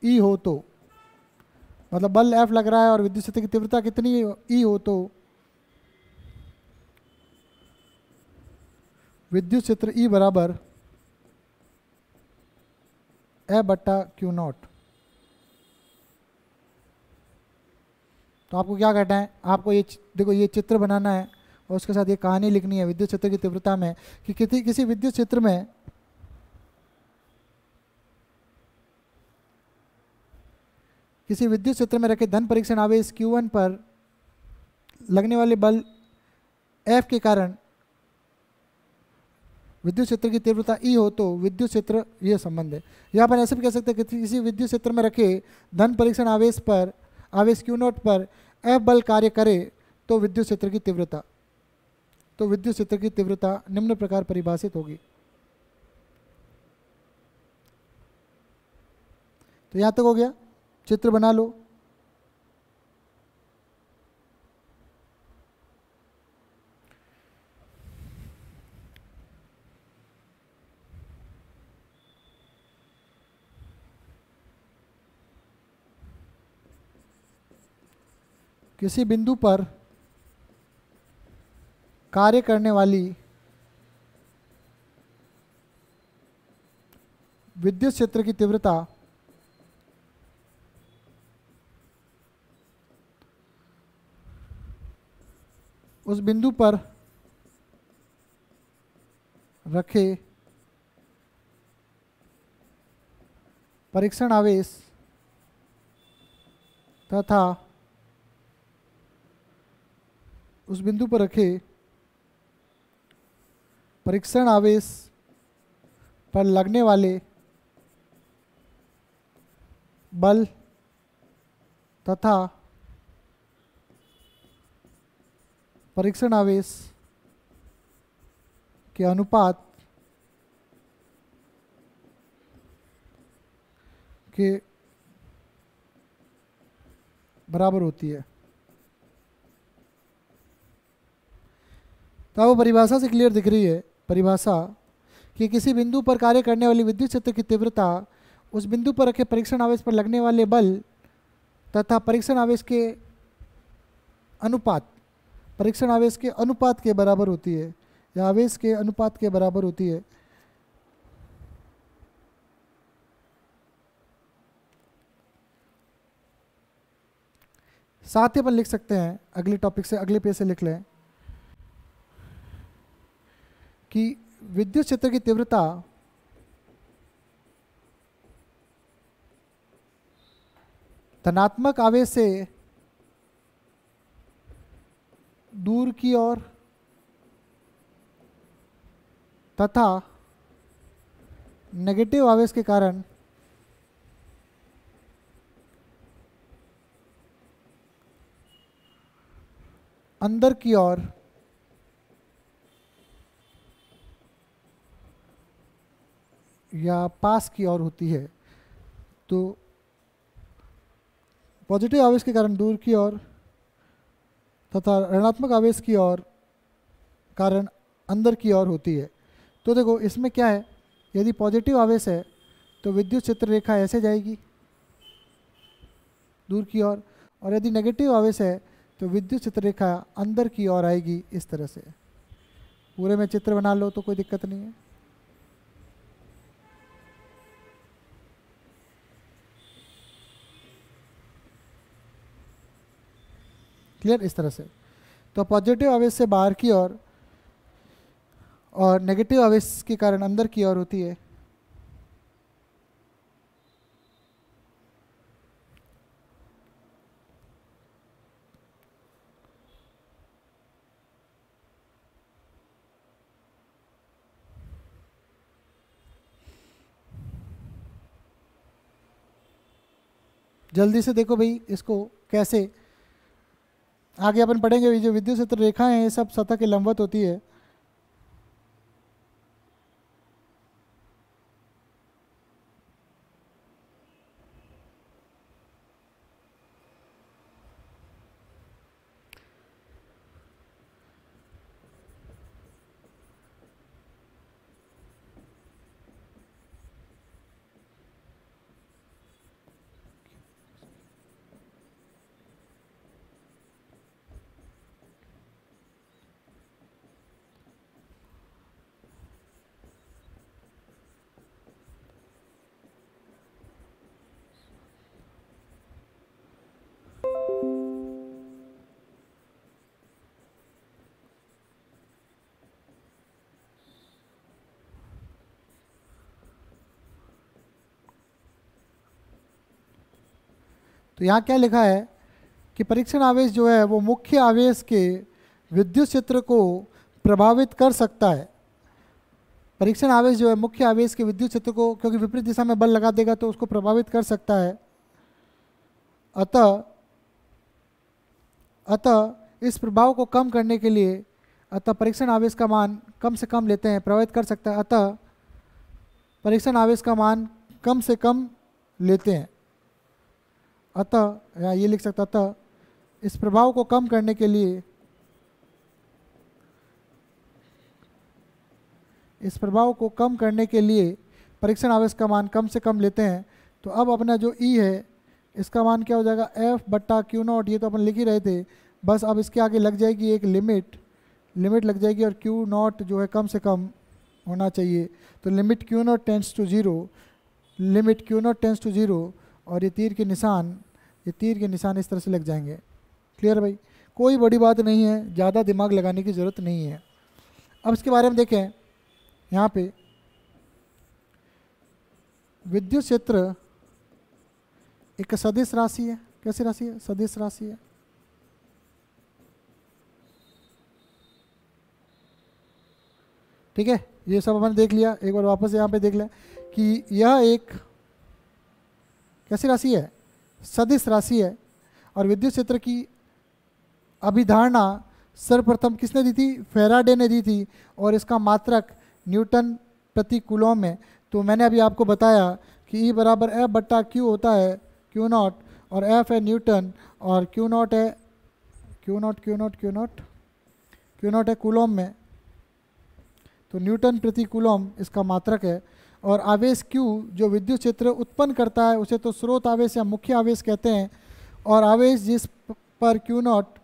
ई हो तो मतलब बल एफ लग रहा है और विद्युत क्षेत्र की तीव्रता कितनी ई हो तो विद्युत क्षेत्र ई बराबर ए बट्टा क्यू नॉट तो आपको क्या करना है आपको ये देखो ये चित्र बनाना है और उसके साथ ये कहानी लिखनी है विद्युत क्षेत्र की तीव्रता में कि किसी किसी विद्युत क्षेत्र में किसी विद्युत क्षेत्र में रखे धन परीक्षण आवेश Q1 पर लगने वाले बल F के कारण विद्युत क्षेत्र की तीव्रता ई e हो तो विद्युत क्षेत्र यह संबंध है यहाँ पर ऐसे भी कह सकते हैं कि किसी विद्युत क्षेत्र में रखे धन परीक्षण आवेश पर आवेश क्यू नोट पर एफ बल कार्य करे तो विद्युत क्षेत्र की तीव्रता तो विद्युत क्षेत्र की तीव्रता निम्न प्रकार परिभाषित होगी तो यहाँ तक हो गया चित्र बना लो किसी बिंदु पर कार्य करने वाली विद्युत क्षेत्र की तीव्रता उस बिंदु पर रखे परीक्षण आवेश तथा उस बिंदु पर रखे परीक्षण आवेश पर लगने वाले बल तथा परीक्षण आवेश के अनुपात के बराबर होती है तो आपको परिभाषा से क्लियर दिख रही है परिभाषा कि किसी बिंदु पर कार्य करने वाली विद्युत क्षेत्र की तीव्रता उस बिंदु पर रखे परीक्षण आवेश पर लगने वाले बल तथा परीक्षण आवेश के अनुपात परीक्षण आवेश के अनुपात के बराबर होती है या आवेश के अनुपात के बराबर होती है साथ ही अपन लिख सकते हैं अगले टॉपिक से अगले पेज से लिख लें कि विद्युत क्षेत्र की तीव्रता धनात्मक आवेश से दूर की ओर तथा नेगेटिव आवेश के कारण अंदर की ओर या पास की ओर होती है तो पॉजिटिव आवेश के कारण दूर की ओर तथा ऋणात्मक आवेश की ओर कारण अंदर की ओर होती है तो देखो इसमें क्या है यदि पॉजिटिव आवेश है तो विद्युत क्षेत्र रेखा ऐसे जाएगी दूर की ओर और, और यदि नेगेटिव आवेश है तो विद्युत चित्र रेखा अंदर की ओर आएगी इस तरह से पूरे में चित्र बना लो तो कोई दिक्कत नहीं है क्लियर इस तरह से तो पॉजिटिव आवेश से बाहर की ओर और, नेगेटिव आवेश के कारण अंदर की ओर होती है जल्दी से देखो भाई इसको कैसे आगे अपन पढ़ेंगे ये जो विद्युत क्षेत्र रेखाएं हैं ये सब सतह के लंबवत होती है तो यहाँ क्या लिखा है कि परीक्षण आवेश जो है वो मुख्य आवेश के विद्युत क्षेत्र को प्रभावित कर सकता है परीक्षण आवेश जो है मुख्य आवेश के विद्युत क्षेत्र को क्योंकि विपरीत दिशा में बल लगा देगा तो उसको प्रभावित कर सकता है अतः अतः इस प्रभाव को कम करने के लिए अतः परीक्षण आवेश का मान कम से कम लेते हैं प्रभावित कर सकता है अतः परीक्षण आवेश का मान कम से कम लेते हैं अतः या ये लिख सकता अतः इस प्रभाव को कम करने के लिए इस प्रभाव को कम करने के लिए परीक्षण आवेश का मान कम से कम लेते हैं तो अब अपना जो ई e है इसका मान क्या हो जाएगा एफ बट्टा क्यू नॉट ये तो अपन लिख ही रहे थे बस अब इसके आगे लग जाएगी एक लिमिट लिमिट लग जाएगी और क्यू नॉट जो है कम से कम होना चाहिए तो limit Q naught tends to zero limit Q naught tends to zero और ये तीर के निशान ये तीर के निशान इस तरह से लग जाएंगे क्लियर भाई कोई बड़ी बात नहीं है ज़्यादा दिमाग लगाने की ज़रूरत नहीं है अब इसके बारे में देखें यहाँ पे विद्युत क्षेत्र एक सदिश राशि है कैसी राशि है सदिश राशि है ठीक है ये सब हमने देख लिया एक बार वापस यहाँ पे देख लें कि यह एक कैसी राशि है सदिश राशि है और विद्युत क्षेत्र की अभिधारणा सर्वप्रथम किसने दी थी फेराडे ने दी थी और इसका मात्रक न्यूटन प्रति कुलों में तो मैंने अभी आपको बताया कि ई e बराबर एफ बट्टा क्यू होता है क्यू नॉट और एफ है न्यूटन और क्यू नॉट है Q naught Q naught Q naught Q naught है कुलोम में तो न्यूटन प्रति कुलोम इसका मात्रक है और आवेश Q जो विद्युत क्षेत्र उत्पन्न करता है उसे तो स्रोत आवेश या मुख्य आवेश कहते हैं और आवेश जिस पर Q नॉट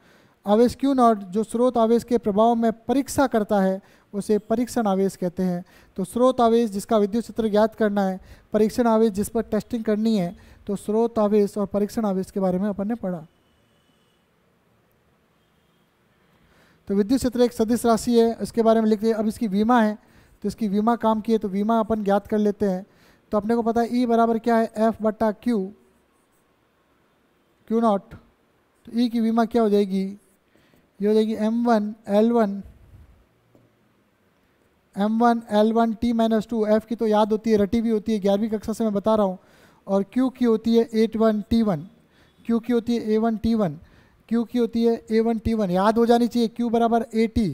आवेश Q नॉट जो स्रोत आवेश के प्रभाव में परीक्षा करता है उसे परीक्षण आवेश कहते हैं तो स्रोत आवेश जिसका विद्युत क्षेत्र ज्ञात करना है परीक्षण आवेश जिस पर टेस्टिंग करनी है तो स्रोत आवेश और परीक्षण आवेश के बारे में अपन ने पढ़ा तो विद्युत क्षेत्र एक सदिश राशि है इसके बारे में लिखते अब इसकी बीमा है तो इसकी वीमा काम की है तो वीमा अपन ज्ञात कर लेते हैं तो अपने को पता है ई e बराबर क्या है एफ बट्टा क्यू क्यू नॉट तो ई e की वीमा क्या हो जाएगी ये हो जाएगी M one L one M one L one T minus two F की तो याद होती है रटी भी होती है ग्यारहवीं कक्षा से मैं बता रहा हूँ और क्यू की होती है at one T one Q की होती है A one T one Q की होती है ए वन टी वन याद हो जानी चाहिए क्यू बराबर ए टी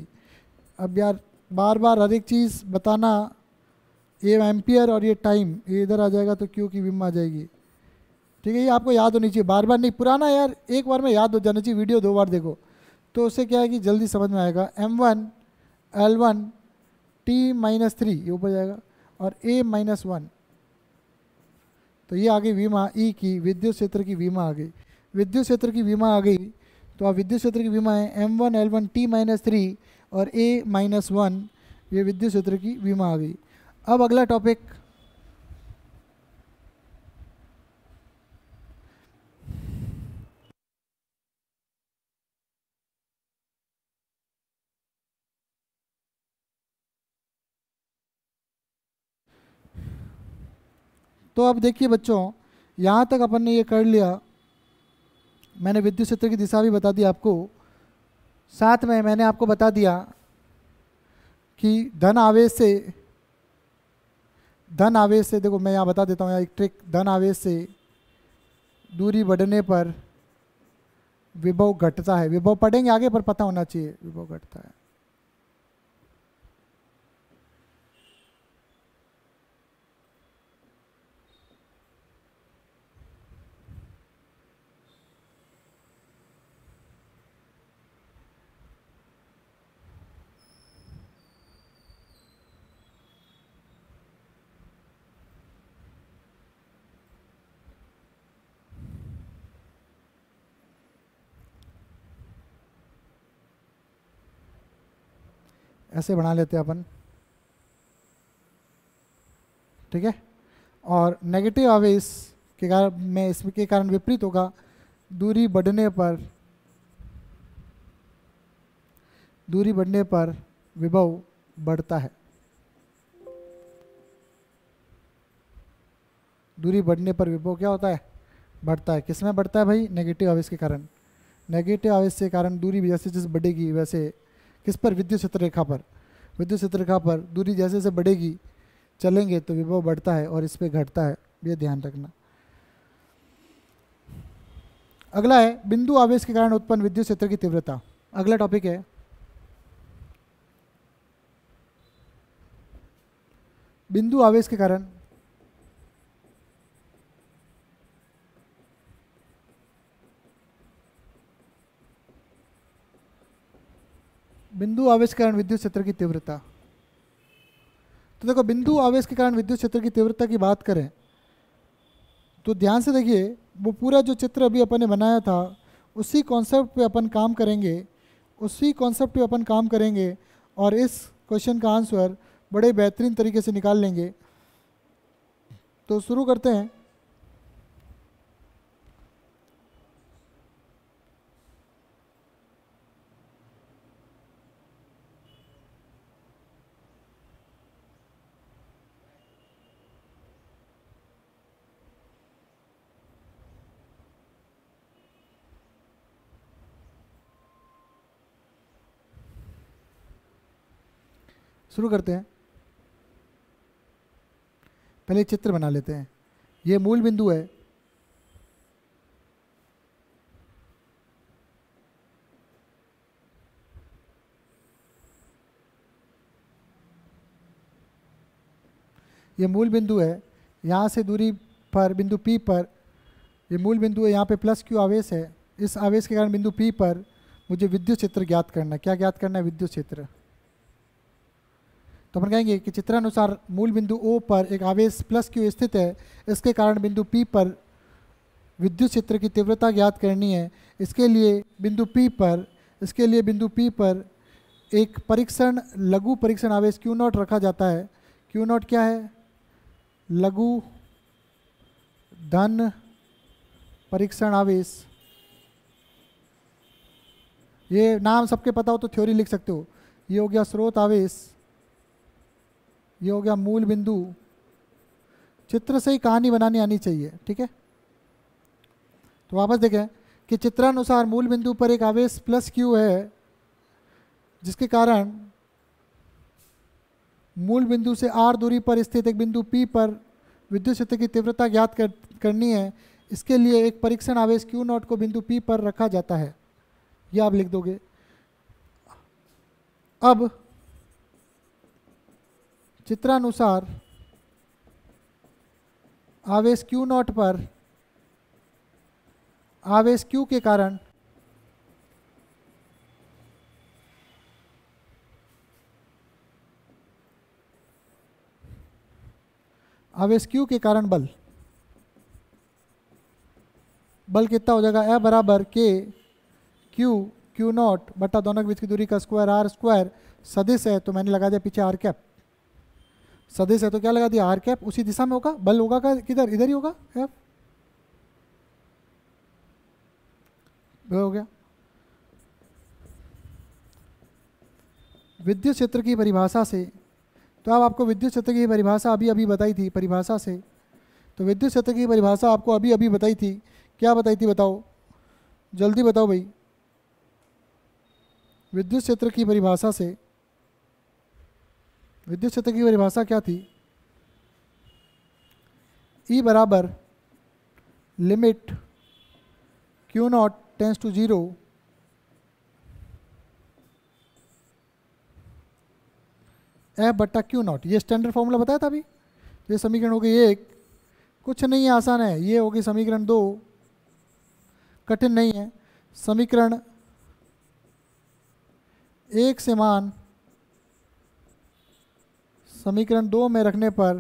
अब यार बार बार हर एक चीज़ बताना ये एम्पियर और ये टाइम ये इधर आ जाएगा तो क्यू की विम आ जाएगी ठीक है ये आपको याद होनी चाहिए बार बार नहीं पुराना यार एक बार में याद हो जाना चाहिए वीडियो दो बार देखो तो उससे क्या है कि जल्दी समझ में आएगा M one L one T minus three ये ऊपर जाएगा और ए माइनस वन तो ये आ गई बीमा ई की विद्युत क्षेत्र की बीमा आ गई विद्युत क्षेत्र की बीमा आ गई तो आप विद्युत क्षेत्र की बीमा है M one L one T minus three और ए माइनस वन ये विद्युत क्षेत्र की बीमा आ गई अब अगला टॉपिक तो अब देखिए बच्चों यहाँ तक अपन ने ये कर लिया मैंने विद्युत क्षेत्र की दिशा भी बता दी आपको साथ में मैंने आपको बता दिया कि धन आवेश से धन आवेश से देखो मैं यहाँ बता देता हूँ यहाँ एक ट्रिक धन आवेश से दूरी बढ़ने पर विभव घटता है विभव पढ़ेंगे आगे पर पता होना चाहिए विभव घटता है ऐसे बना लेते अपन ठीक है और नेगेटिव आवेश के कारण में इसके कारण विपरीत होगा दूरी बढ़ने पर दूरी बढ़ने पर विभव बढ़ता है दूरी बढ़ने पर विभव क्या होता है बढ़ता है किसमें बढ़ता है भाई नेगेटिव आवेश के कारण नेगेटिव आवेश के कारण दूरी जैसे जैसे बढ़ेगी वैसे किस पर विद्युत क्षेत्र रेखा पर विद्युत क्षेत्र रेखा पर दूरी जैसे जैसे बढ़ेगी चलेंगे तो विभव बढ़ता है और इस पर घटता है यह ध्यान रखना अगला है बिंदु आवेश के कारण उत्पन्न विद्युत क्षेत्र की तीव्रता अगला टॉपिक है बिंदु आवेश के कारण बिंदु आवेश के कारण विद्युत क्षेत्र की तीव्रता तो देखो बिंदु आवेश के कारण विद्युत क्षेत्र की तीव्रता की बात करें तो ध्यान से देखिए वो पूरा जो चित्र अभी अपन ने बनाया था उसी कॉन्सेप्ट पे अपन काम करेंगे उसी कॉन्सेप्ट पे अपन काम करेंगे और इस क्वेश्चन का आंसर बड़े बेहतरीन तरीके से निकाल लेंगे तो शुरू करते हैं शुरू करते हैं पहले चित्र बना लेते हैं ये मूल बिंदु है ये मूल बिंदु है यहाँ से दूरी पर बिंदु P पर ये मूल बिंदु है यहाँ पे प्लस क्यू आवेश है इस आवेश के कारण बिंदु P पर मुझे विद्युत क्षेत्र ज्ञात करना है क्या ज्ञात करना है विद्युत क्षेत्र तो अपन कहेंगे कि चित्रानुसार मूल बिंदु ओ पर एक आवेश प्लस क्यू स्थित है इसके कारण बिंदु पी पर विद्युत क्षेत्र की तीव्रता ज्ञात करनी है इसके लिए बिंदु पी पर इसके लिए बिंदु पी पर एक परीक्षण लघु परीक्षण आवेश क्यू नॉट रखा जाता है क्यू नॉट क्या है लघु धन परीक्षण आवेश ये नाम सबके पता हो तो थ्योरी लिख सकते हो ये हो गया स्रोत आवेश ये हो गया मूल बिंदु चित्र से ही कहानी बनानी आनी चाहिए ठीक है तो वापस देखें कि चित्रानुसार मूल बिंदु पर एक आवेश प्लस क्यू है जिसके कारण मूल बिंदु से आर दूरी पर स्थित एक बिंदु पी पर विद्युत क्षेत्र की तीव्रता ज्ञात कर, करनी है इसके लिए एक परीक्षण आवेश क्यू नॉट को बिंदु पी पर रखा जाता है यह आप लिख दोगे अब चित्रानुसार आवेश क्यू नॉट पर आवेश क्यू के कारण आवेश क्यू के कारण बल बल कितना हो जाएगा ए बराबर के क्यू क्यू नॉट बट्टा दोनों के बीच की दूरी का स्क्वायर आर स्क्वायर सदिश है तो मैंने लगा दिया पीछे आर कैप सदिश है तो क्या लगा दिया आर कैप उसी दिशा में होगा बल होगा का किधर इधर ही होगा एफ हो गया विद्युत क्षेत्र की परिभाषा से तो अब आपको विद्युत क्षेत्र की परिभाषा अभी अभी बताई थी परिभाषा से तो विद्युत क्षेत्र की परिभाषा आपको अभी अभी बताई थी क्या बताई थी बताओ जल्दी बताओ भाई विद्युत क्षेत्र की परिभाषा से विद्युत क्षेत्र की परिभाषा क्या थी ई e बराबर limit Q naught tends to zero F बट्टा क्यू नॉट ये स्टैंडर्ड फॉर्मूला बताया था अभी तो ये समीकरण हो गई एक कुछ नहीं आसान है ये होगी समीकरण दो कठिन नहीं है समीकरण एक से मान समीकरण दो में रखने पर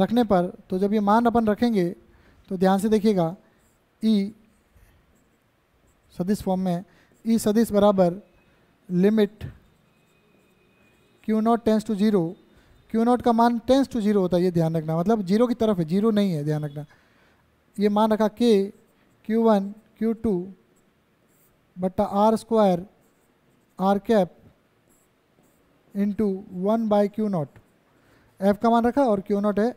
रखने पर तो जब ये मान अपन रखेंगे तो ध्यान से देखिएगा ई e सदिश फॉर्म में ई e सदिश बराबर limit Q naught tends to zero Q naught का मान टेंस टू जीरो होता है ये ध्यान रखना मतलब जीरो की तरफ है जीरो नहीं है ध्यान रखना ये मान रखा K Q one Q two बट्टा R square R cap into one by Q naught F का मान रखा और क्यू नॉट है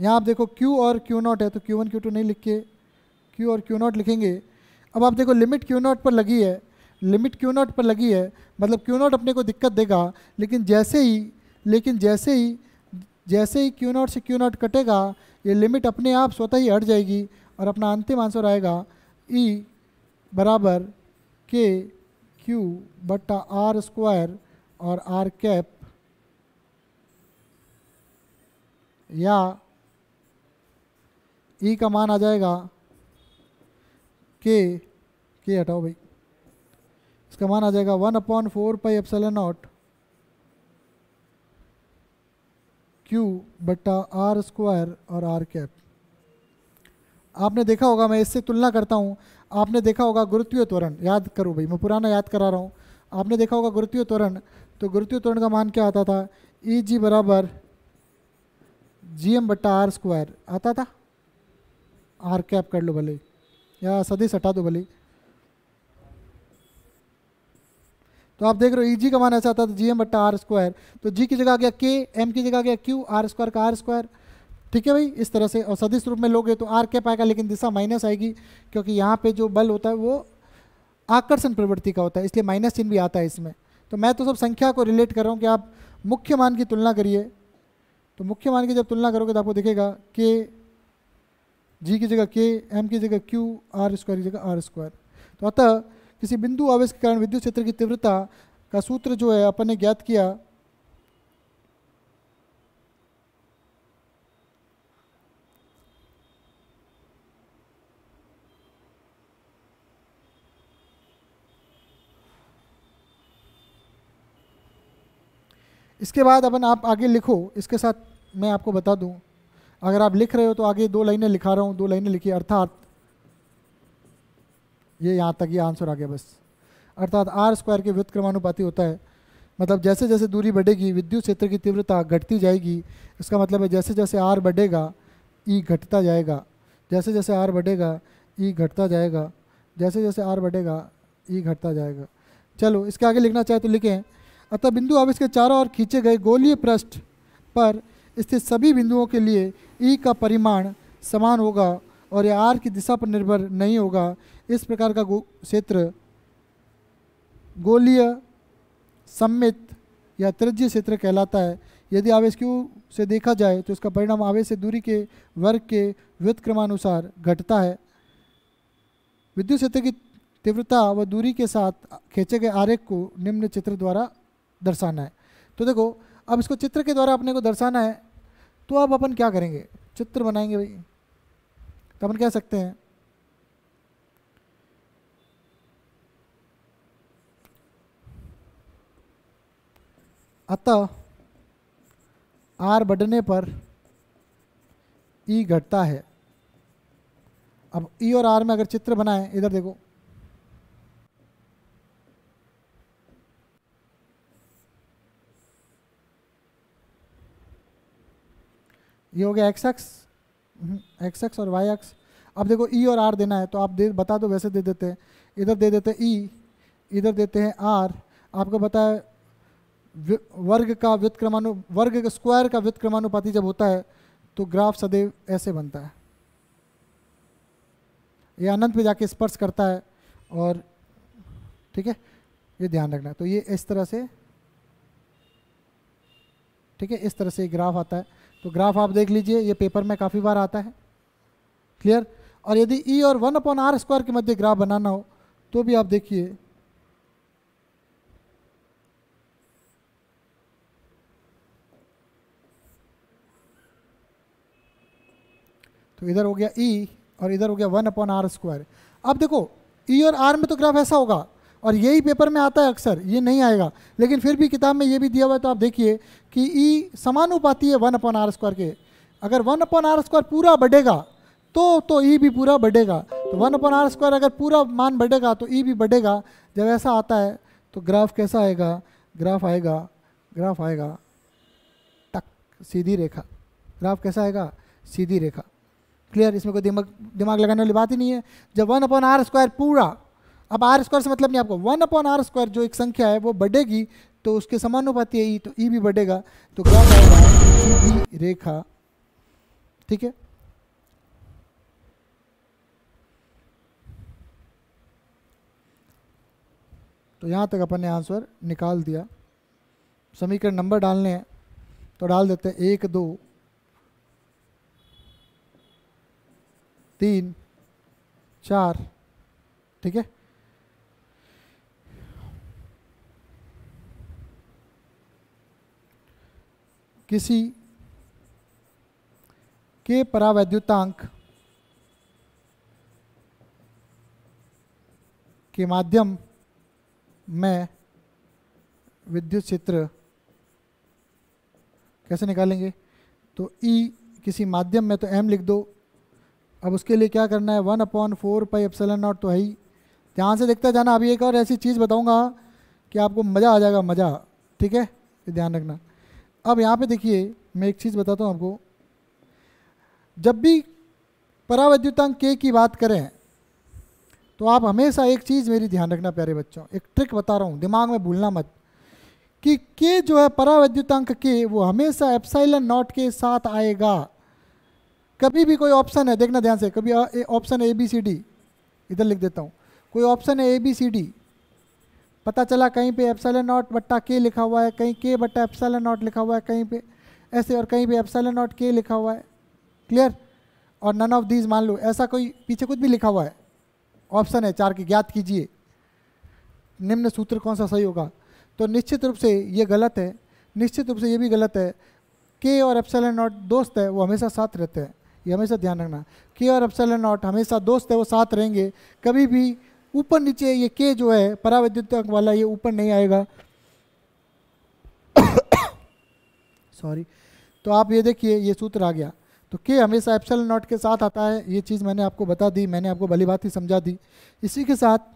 यहाँ आप देखो Q और Q नॉट है तो Q1 Q2 नहीं लिख के Q और Q नॉट लिखेंगे अब आप देखो लिमिट क्यू नॉट पर लगी है लिमिट क्यू नॉट पर लगी है मतलब क्यू नॉट अपने को दिक्कत देगा लेकिन जैसे ही लेकिन जैसे ही जैसे ही क्यू नॉट से क्यू नॉट कटेगा ये लिमिट अपने आप स्वतः ही हट जाएगी और अपना अंतिम आंसर आएगा ई e बराबर के क्यू बट्टा आर स्क्वायर और आर कैप या ई e का मान आ जाएगा के के हटाओ भाई इसका मान आ जाएगा one upon four pi epsilon naught Q बट्टा आर स्क्वायर और आर कैप आपने देखा होगा मैं इससे तुलना करता हूँ आपने देखा होगा गुरुत्वीय त्वरण याद करो भाई मैं पुराना याद करा रहा हूँ आपने देखा होगा गुरुत्वीय त्वरण तो गुरुत्वीय त्वरण का मान क्या आता था ई e जी बराबर जी एम बट्टा आर स्क्वायर आता था आर कैप कर लो भले या सदी हटा दो भले तो आप देख रहे हो ई e जी का मान ऐसा आता था जी एम बट्टा आर स्क्वायर तो जी की जगह आ गया के एम की जगह आ गया क्यू आर स्क्वायर का आर स्क्वायर ठीक है भाई इस तरह से और सदिश रूप में लोगे तो आर कैप आएगा लेकिन दिशा माइनस आएगी क्योंकि यहाँ पे जो बल होता है वो आकर्षण प्रवृत्ति का होता है इसलिए माइनस चिन्ह भी आता है इसमें तो मैं तो सब संख्या को रिलेट कर रहा हूँ कि आप मुख्य मान की तुलना करिए तो मुख्य मान की जब तुलना करोगे तो आपको दिखेगा के जी की जगह के एम की जगह क्यू आर स्क्वायर की जगह आर स्क्वायर तो अतः किसी बिंदु आवेश के कारण विद्युत क्षेत्र की तीव्रता का सूत्र जो है अपन ने ज्ञात किया इसके बाद अपन आप आगे लिखो इसके साथ मैं आपको बता दूं अगर आप लिख रहे हो तो आगे दो लाइनें लिखा रहा हूं दो लाइनें लिखी अर्थात ये यहाँ तक ये आंसर आ गया बस अर्थात आर स्क्वायर के क्रमानुपाति होता है मतलब जैसे जैसे दूरी बढ़ेगी विद्युत क्षेत्र की तीव्रता घटती जाएगी इसका मतलब है जैसे जैसे आर बढ़ेगा ई e घटता जाएगा जैसे जैसे आर बढ़ेगा ई e घटता जाएगा जैसे जैसे आर बढ़ेगा ई e घटता जाएगा चलो इसके आगे लिखना चाहे तो लिखें अतः बिंदु अब इसके चारों ओर खींचे गए गोलीय पृष्ठ पर स्थित सभी बिंदुओं के लिए ई का परिमाण समान होगा और यह आर की दिशा पर निर्भर नहीं होगा इस प्रकार का क्षेत्र गोलीय सम्मित या त्रिज्य क्षेत्र कहलाता है यदि आवेश क्यू से देखा जाए तो इसका परिणाम आवेश से दूरी के वर्ग के व्युतक्रमानुसार घटता है विद्युत क्षेत्र की तीव्रता व दूरी के साथ खींचे गए आरेख को निम्न चित्र द्वारा दर्शाना है तो देखो अब इसको चित्र के द्वारा अपने को दर्शाना है तो अब अपन क्या करेंगे चित्र बनाएंगे भाई तो अपन कह सकते हैं अतः आर बढ़ने पर ई घटता है अब ई और आर में अगर चित्र बनाएं इधर देखो ये हो गया X hmm, X X X और वाई एक्स अब देखो ई और आर देना है तो आप दे बता दो वैसे दे देते हैं इधर दे देते ई इधर देते हैं आर आपको बताया वर्ग का व्युतक्रमानु वर्ग स्क्वायर का व्युतक्रमानुपाती जब होता है तो ग्राफ सदैव ऐसे बनता है ये अनंत पे जाके स्पर्श करता है और ठीक है ये ध्यान रखना है तो ये इस तरह से ठीक है इस तरह से ग्राफ आता है तो ग्राफ आप देख लीजिए ये पेपर में काफ़ी बार आता है क्लियर और यदि ई e और वन अपॉन आर स्क्वायर के मध्य ग्राफ बनाना हो तो भी आप देखिए तो इधर हो गया ई e और इधर हो गया वन अपॉन आर स्क्वायर अब देखो ई e और आर में तो ग्राफ ऐसा होगा और यही पेपर में आता है अक्सर ये नहीं आएगा लेकिन फिर भी किताब में ये भी दिया हुआ है तो आप देखिए कि ई e उपाती है वन अपॉन आर स्क्वायर के अगर वन अपॉन आर स्क्वायर पूरा बढ़ेगा तो तो ई भी पूरा बढ़ेगा तो वन अपॉन आर स्क्वायर अगर पूरा मान बढ़ेगा तो ई भी बढ़ेगा जब ऐसा आता है तो ग्राफ कैसा आएगा ग्राफ आएगा ग्राफ आएगा टक सीधी रेखा ग्राफ कैसा आएगा सीधी रेखा क्लियर इसमें कोई दिमाग दिमाग लगाने वाली बात ही नहीं है जब वन अपॉन आर स्क्वायर पूरा अब आर स्क्वायर से मतलब नहीं आपको वन अपॉन आर स्क्वायर जो एक संख्या है वो बढ़ेगी तो उसके समानुपाती है ई तो ई e भी बढ़ेगा तो क्या रहेगा सीधी e रेखा ठीक है तो यहाँ तक अपन ने आंसर निकाल दिया समीकरण नंबर डालने हैं तो डाल देते हैं एक दो तीन चार ठीक है किसी के परावैद्युतांक के माध्यम में विद्युत क्षेत्र कैसे निकालेंगे तो E किसी माध्यम में तो एम लिख दो अब उसके लिए क्या करना है one upon four pi epsilon naught तो है ही ध्यान से देखता जाना अभी एक और ऐसी चीज़ बताऊँगा कि आपको मज़ा आ जाएगा मज़ा ठीक है ध्यान रखना अब यहाँ पे देखिए मैं एक चीज़ बताता हूँ आपको जब भी परावैद्युतांक के की बात करें तो आप हमेशा एक चीज़ मेरी ध्यान रखना प्यारे बच्चों एक ट्रिक बता रहा हूँ दिमाग में भूलना मत कि के जो है परावैद्युतांक के वो हमेशा एप्साइलन नॉट के साथ आएगा कभी भी कोई ऑप्शन है देखना ध्यान से कभी ऑप्शन है ए बी सी डी इधर लिख देता हूँ कोई ऑप्शन है ए बी सी डी पता चला कहीं पे एफसेल नॉट बट्टा के लिखा हुआ है कहीं के बट्टा एफसेल नॉट लिखा हुआ है कहीं पे ऐसे और कहीं पे एफसेल नॉट के लिखा हुआ है क्लियर और नन ऑफ दीज मान लो ऐसा कोई पीछे कुछ भी लिखा हुआ है ऑप्शन है चार की ज्ञात कीजिए निम्न सूत्र कौन सा सही होगा तो निश्चित रूप से ये गलत है निश्चित रूप से ये भी गलत है के और एफसेल नॉट दोस्त है वो हमेशा साथ रहते हैं ये हमेशा ध्यान रखना के और एप्सलन नॉट हमेशा दोस्त है वो साथ रहेंगे कभी भी ऊपर नीचे ये के जो है परावैद्युत वाला ये ऊपर नहीं आएगा सॉरी तो आप ये देखिए ये सूत्र आ गया तो के हमेशा एप्सल नॉट के साथ आता है ये चीज़ मैंने आपको बता दी मैंने आपको भली बात ही समझा दी इसी के साथ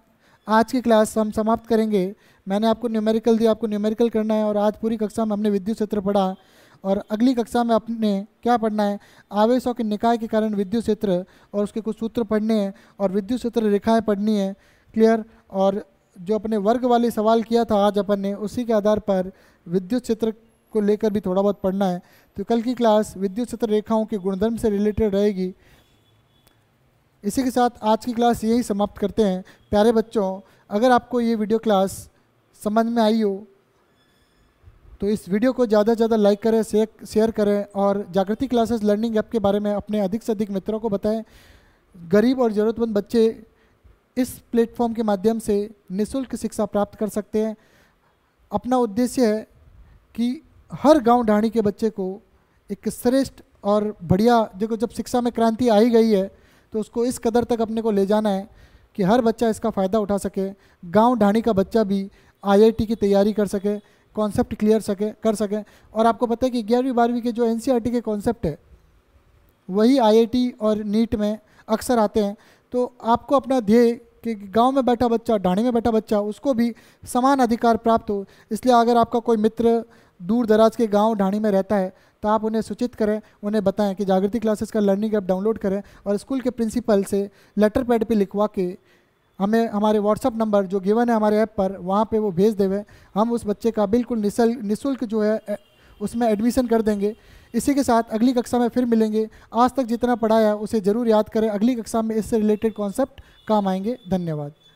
आज की क्लास हम समाप्त करेंगे मैंने आपको न्यूमेरिकल दिया आपको न्यूमेरिकल करना है और आज पूरी कक्षा में हमने विद्युत क्षेत्र पढ़ा और अगली कक्षा में अपने क्या पढ़ना है आवेशों के निकाय के कारण विद्युत क्षेत्र और उसके कुछ सूत्र पढ़ने हैं और विद्युत क्षेत्र रेखाएँ पढ़नी है क्लियर और जो अपने वर्ग वाले सवाल किया था आज अपन ने उसी के आधार पर विद्युत क्षेत्र को लेकर भी थोड़ा बहुत पढ़ना है तो कल की क्लास विद्युत क्षेत्र रेखाओं के गुणधर्म से रिलेटेड रहेगी इसी के साथ आज की क्लास यही समाप्त करते हैं प्यारे बच्चों अगर आपको ये वीडियो क्लास समझ में आई हो तो इस वीडियो को ज़्यादा से ज़्यादा लाइक करें शेयर करें और जागृति क्लासेस लर्निंग ऐप के बारे में अपने अधिक से अधिक मित्रों को बताएं गरीब और ज़रूरतमंद बच्चे इस प्लेटफॉर्म के माध्यम से निःशुल्क शिक्षा प्राप्त कर सकते हैं अपना उद्देश्य है कि हर गांव ढाणी के बच्चे को एक श्रेष्ठ और बढ़िया देखो जब शिक्षा में क्रांति आई गई है तो उसको इस कदर तक अपने को ले जाना है कि हर बच्चा इसका फ़ायदा उठा सके गांव ढाणी का बच्चा भी आईआईटी की तैयारी कर सके कॉन्सेप्ट क्लियर सके कर सकें और आपको पता है कि ग्यारहवीं बारहवीं के जो एन e के कॉन्सेप्ट है वही आई और नीट में अक्सर आते हैं तो आपको अपना ध्येय कि गांव में बैठा बच्चा ढाणी में बैठा बच्चा उसको भी समान अधिकार प्राप्त हो इसलिए अगर आपका कोई मित्र दूर दराज के गांव ढाणी में रहता है तो आप उन्हें सूचित करें उन्हें बताएं कि जागृति क्लासेस का लर्निंग ऐप डाउनलोड करें और स्कूल के प्रिंसिपल से लेटर पैड पर लिखवा के हमें हमारे व्हाट्सअप नंबर जो गिवन है हमारे ऐप पर वहाँ पे वो भेज देवे हम उस बच्चे का बिल्कुल निशल निःशुल्क जो है उसमें एडमिशन कर देंगे इसी के साथ अगली कक्षा में फिर मिलेंगे आज तक जितना पढ़ाया उसे ज़रूर याद करें अगली कक्षा में इससे रिलेटेड कॉन्सेप्ट काम आएंगे धन्यवाद